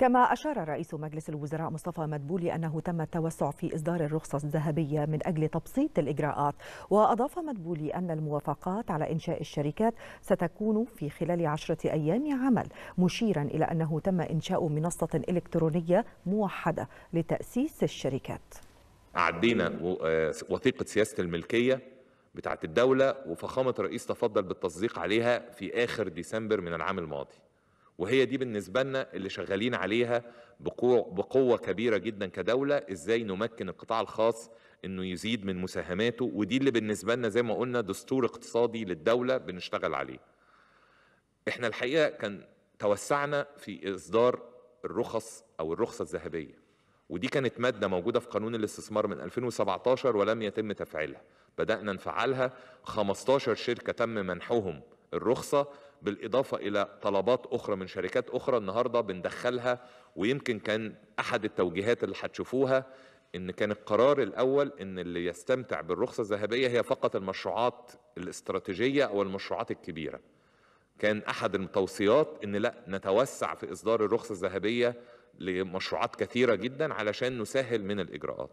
كما أشار رئيس مجلس الوزراء مصطفى مدبولي أنه تم التوسع في إصدار الرخصة الذهبية من أجل تبسيط الإجراءات وأضاف مدبولي أن الموافقات على إنشاء الشركات ستكون في خلال عشرة أيام عمل مشيرا إلى أنه تم إنشاء منصة إلكترونية موحدة لتأسيس الشركات عدينا آه، وثيقة سياسة الملكية بتاعت الدولة وفخامة الرئيس تفضل بالتصديق عليها في آخر ديسمبر من العام الماضي وهي دي بالنسبة لنا اللي شغالين عليها بقوة كبيرة جدا كدولة ازاي نمكن القطاع الخاص انه يزيد من مساهماته ودي اللي بالنسبة لنا زي ما قلنا دستور اقتصادي للدولة بنشتغل عليه احنا الحقيقة كان توسعنا في اصدار الرخص او الرخصة الذهبية ودي كانت مادة موجودة في قانون الاستثمار من 2017 ولم يتم تفعيلها بدأنا نفعلها 15 شركة تم منحهم الرخصة بالإضافة إلى طلبات أخرى من شركات أخرى النهاردة بندخلها ويمكن كان أحد التوجيهات اللي هتشوفوها إن كان القرار الأول إن اللي يستمتع بالرخصة الذهبية هي فقط المشروعات الاستراتيجية أو المشروعات الكبيرة كان أحد التوصيات إن لا نتوسع في إصدار الرخصة الذهبية لمشروعات كثيرة جدا علشان نسهل من الإجراءات